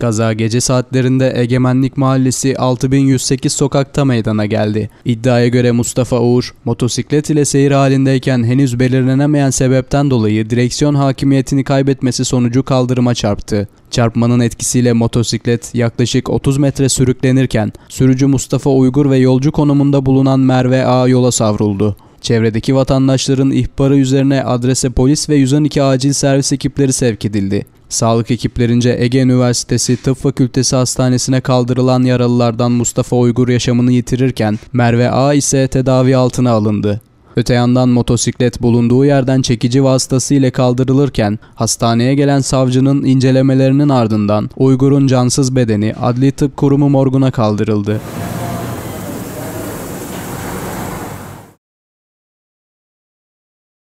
Kaza gece saatlerinde Egemenlik Mahallesi 6108 sokakta meydana geldi. İddiaya göre Mustafa Uğur, motosiklet ile seyir halindeyken henüz belirlenemeyen sebepten dolayı direksiyon hakimiyetini kaybetmesi sonucu kaldırıma çarptı. Çarpmanın etkisiyle motosiklet yaklaşık 30 metre sürüklenirken sürücü Mustafa Uygur ve yolcu konumunda bulunan Merve A yola savruldu. Çevredeki vatandaşların ihbarı üzerine adrese polis ve 112 acil servis ekipleri sevk edildi. Sağlık ekiplerince Ege Üniversitesi Tıp Fakültesi Hastanesi'ne kaldırılan yaralılardan Mustafa Uygur yaşamını yitirirken Merve A ise tedavi altına alındı. Öte yandan motosiklet bulunduğu yerden çekici vasıtası ile kaldırılırken hastaneye gelen savcının incelemelerinin ardından Uygur'un cansız bedeni Adli Tıp Kurumu morguna kaldırıldı.